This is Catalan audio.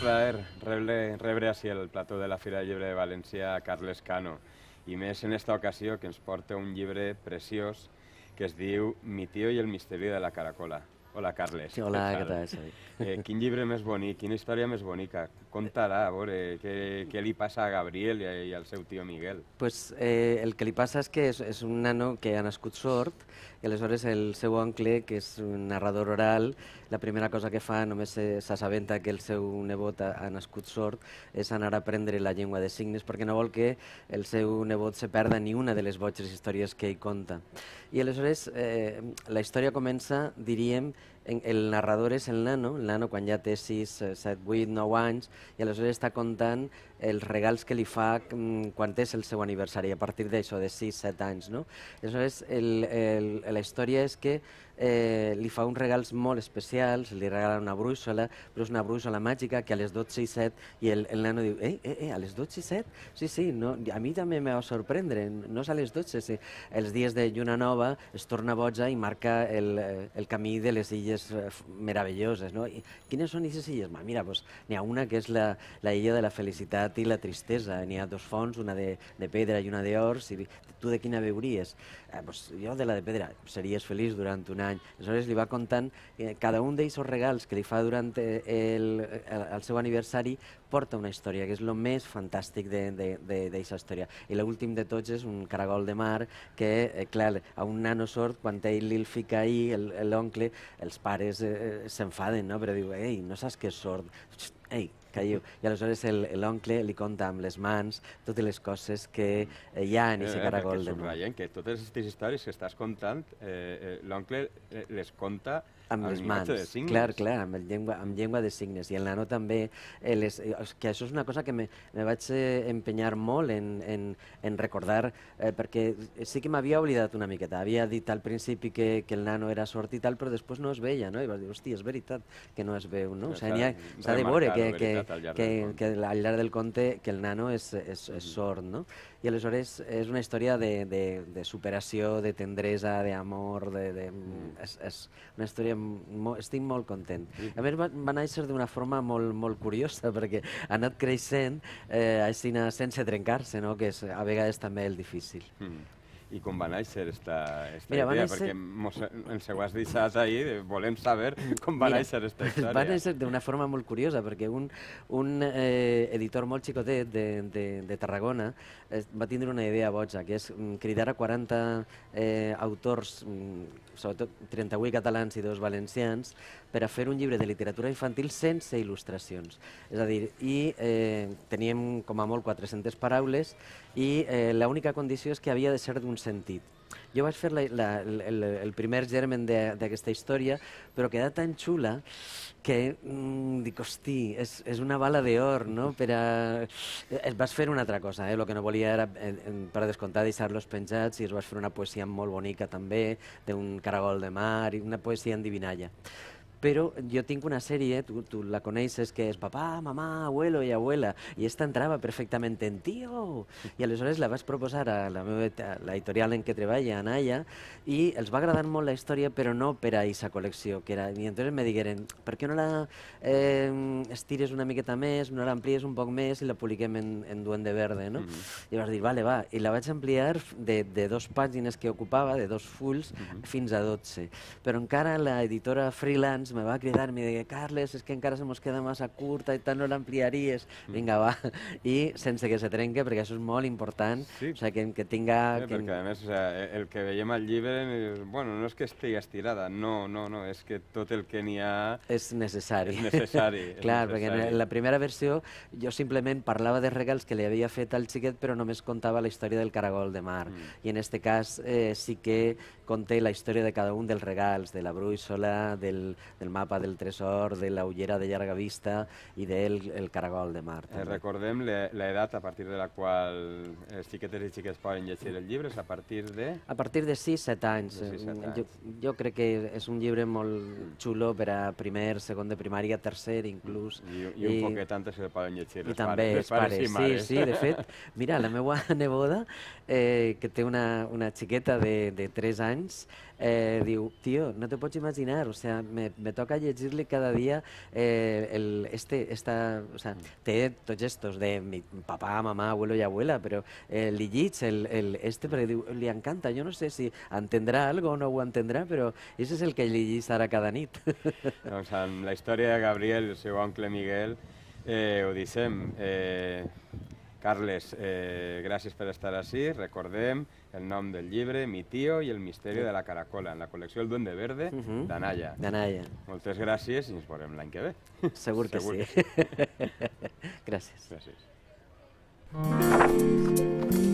plaer rebre, rebre així el plató de la Fira de Llibre de València a Carles Cano, i més en esta ocasió que ens porta un llibre preciós que es diu Mi tio i el misteri de la caracola. Hola, Carles. Sí, hola, què tal? Eh, quin llibre més bonic, quina història més bonica. Conta-la, a veure, què, què li passa a Gabriel i, i al seu tio Miguel. Pues eh, el que li passa és que és, és un nano que ha nascut sort i aleshores el seu oncle, que és un narrador oral, la primera cosa que fa, només s'assabenta que el seu nebot ha, ha nascut sort, és anar a aprendre la llengua de signes perquè no vol que el seu nebot se perda ni una de les botxes històries que ell conta. I aleshores eh, la història comença, diríem, el narrador és el nano, el nano quan ja té 6, 7, 8, 9 anys, i aleshores està contant els regals que li fa mm, quan és el seu aniversari, a partir d'això, de 6, 7 anys. No? Aleshores, el, el, la història és que eh, li fa uns regals molt especials, li regala una brúixola, però és una brúixola màgica que a les 12 i 7, i el, el nano diu, eh, eh, eh, a les 12 i 7? Sí, sí, no, a mi també me va sorprendre, no és a les 12, sí. els dies de lluna nova es torna boja i marca el, eh, el camí de les illes illes eh, meravelloses, no? I quines són aquestes illes? Ma, mira, pues, n'hi ha una que és la, la illa de la felicitat i la tristesa. N'hi ha dos fonts, una de, de pedra i una d'or. Si, tu de quina veuries? Eh, pues, jo de la de pedra. Series feliç durant un any. Aleshores li va contant que eh, cada un d'aquests regals que li fa durant eh, el, el, el seu aniversari porta una història, que és el més fantàstic d'aquesta història. I l'últim de tots és un caragol de mar que, eh, clar, a un nano sort, quan ell li el fica ahir, l'oncle, el, els pares eh, eh, s'enfaden, no? però diu, ei, no saps què és sort? Ei, que diu. I aleshores l'oncle li conta amb les mans totes les coses que eh, hi ha en eh, aquest caragol. Eh, subratllen que totes aquestes històries que estàs contant, eh, eh l'oncle les conta amb, les mans, de clar, clar, amb, el llengua, amb llengua de signes. I el nano també, eh, les, que això és una cosa que me, me vaig empenyar molt en, en, en recordar, eh, perquè sí que m'havia oblidat una miqueta. Havia dit al principi que, que el nano era sort i tal, però després no es veia, no? I vas dir, hòstia, és veritat que no es veu, no? O sigui, s'ha de veure que, que, que, que, al llarg del conte que el nano és, és, és sort, no? I aleshores és una història de, de, de superació, de tendresa, d'amor, de, de, mm. és, és una història... Mo, estic molt content. Sí. A més, va, va néixer d'una forma molt, molt curiosa, perquè ha anat creixent eh, aixina, sense trencar-se, no? que és a vegades també el difícil. Mm i com va néixer esta, esta Mira, idea, néixer... perquè mos, ens ho has deixat ahir, eh, volem saber com va Mira, néixer esta història. Va néixer d'una forma molt curiosa, perquè un, un eh, editor molt xicotet de, de, de Tarragona eh, va tindre una idea boja, que és mm, cridar a 40 eh, autors, mm, sobretot 38 catalans i dos valencians, per a fer un llibre de literatura infantil sense il·lustracions. És a dir, i eh, teníem com a molt 400 paraules i eh, l'única condició és que havia de ser d'un sentit. Jo vaig fer la, la, el, el primer germen d'aquesta història, però queda tan xula que mmm, dic, hosti, és, és una bala d'or, no? Per a... Es eh, vas fer una altra cosa, eh? El que no volia era, eh, eh, per a descomptar, deixar-los penjats i es vas fer una poesia molt bonica també, d'un caragol de mar i una poesia endivinalla però jo tinc una sèrie, tu, tu la coneixes, que és papà, mamà, abuelo i abuela, i esta entrava perfectament en tio. Oh! I aleshores la vaig proposar a la meva a editorial en què treballa, a Naya, i els va agradar molt la història, però no per a aquesta col·lecció. Que era... I entonces me digueren, per què no la eh, estires una miqueta més, no l'amplies un poc més i la publiquem en, en Duende Verde, no? Mm -hmm. I vas dir, vale, va, i la vaig ampliar de, de dos pàgines que ocupava, de dos fulls, mm -hmm. fins a 12. Però encara l'editora freelance temps me va cridar-me i deia Carles, és que encara se mos queda massa curta i tal, no l'ampliaries. Mm. Vinga, va. I sense que se trenque, perquè això és molt important. Sí. O sigui, que, que tinga... Sí, que... perquè a més, o sea, el que veiem al llibre, bueno, no és que estigui estirada, no, no, no, és que tot el que n'hi ha... És necessari. És necessari. és Clar, necessari. perquè en la primera versió jo simplement parlava de regals que li havia fet al xiquet, però només contava la història del caragol de mar. Mm. I en este cas eh, sí que conté la història de cada un dels regals, de la bruixola, del, del mapa del tresor, de la ullera de llarga vista i del el caragol de mar. Eh, també. Eh, recordem l'edat a partir de la qual els eh, xiquetes i xiques poden llegir el llibre, és a partir de... A partir de 6-7 anys. De 6, anys. Jo, jo crec que és un llibre molt xulo per a primer, segon de primària, tercer inclús. I, i un i... poquet antes es poden llegir els I també pares. els pares, pares sí, sí, de fet, mira, la meva neboda, eh, que té una, una xiqueta de, de 3 anys, eh, diu, tio, no te pots imaginar, o sea, me, me toca llegir-li cada dia eh, el, este, esta, o sea, té tots estos de mi papà, mamà, abuelo i abuela, però eh, li llig el, el, este, perquè diu, li encanta, jo no sé si entendrà algo o no ho entendrà, però això és el que li llig ara cada nit. Doncs amb la història de Gabriel i el seu oncle Miguel eh, ho dissem, eh, Carles, eh, gràcies per estar així. Recordem el nom del llibre, Mi tio i el misteri de la caracola, en la col·lecció El Duende Verde, uh mhm. -huh. d'Anaya. D'Anaya. Moltes gràcies i ens veurem l'any que ve. Segur que Segur sí. Que sí. gràcies. Gràcies.